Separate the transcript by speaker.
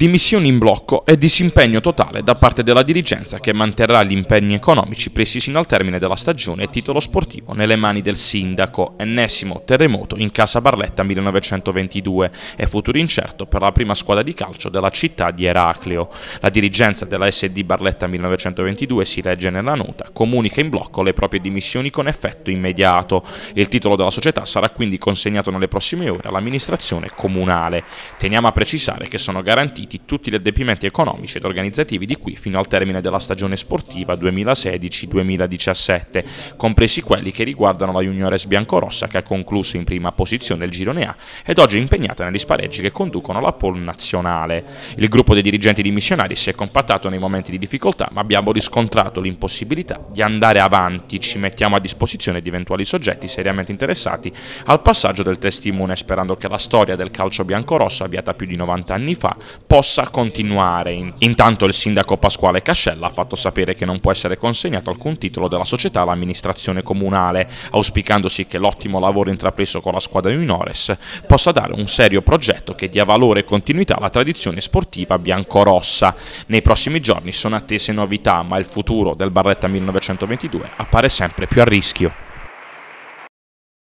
Speaker 1: dimissioni in blocco e disimpegno totale da parte della dirigenza che manterrà gli impegni economici presi sino al termine della stagione e titolo sportivo nelle mani del sindaco, ennesimo terremoto in Casa Barletta 1922 e futuro incerto per la prima squadra di calcio della città di Eracleo. La dirigenza della SD Barletta 1922 si legge nella nota, comunica in blocco le proprie dimissioni con effetto immediato. Il titolo della società sarà quindi consegnato nelle prossime ore all'amministrazione comunale. Teniamo a precisare che sono garantiti garantiti tutti gli adempimenti economici ed organizzativi di qui fino al termine della stagione sportiva 2016-2017, compresi quelli che riguardano la Juniores Biancorossa che ha concluso in prima posizione il girone A ed oggi è impegnata negli spareggi che conducono la pole nazionale. Il gruppo dei dirigenti di missionari si è compattato nei momenti di difficoltà, ma abbiamo riscontrato l'impossibilità di andare avanti. Ci mettiamo a disposizione di eventuali soggetti seriamente interessati al passaggio del testimone, sperando che la storia del calcio biancorosso avviata più di 90 anni fa possa possa continuare. Intanto il sindaco Pasquale Cascella ha fatto sapere che non può essere consegnato alcun titolo della società all'amministrazione comunale, auspicandosi che l'ottimo lavoro intrapreso con la squadra di Minores possa dare un serio progetto che dia valore e continuità alla tradizione sportiva biancorossa. Nei prossimi giorni sono attese novità, ma il futuro del Barretta 1922 appare sempre più a rischio.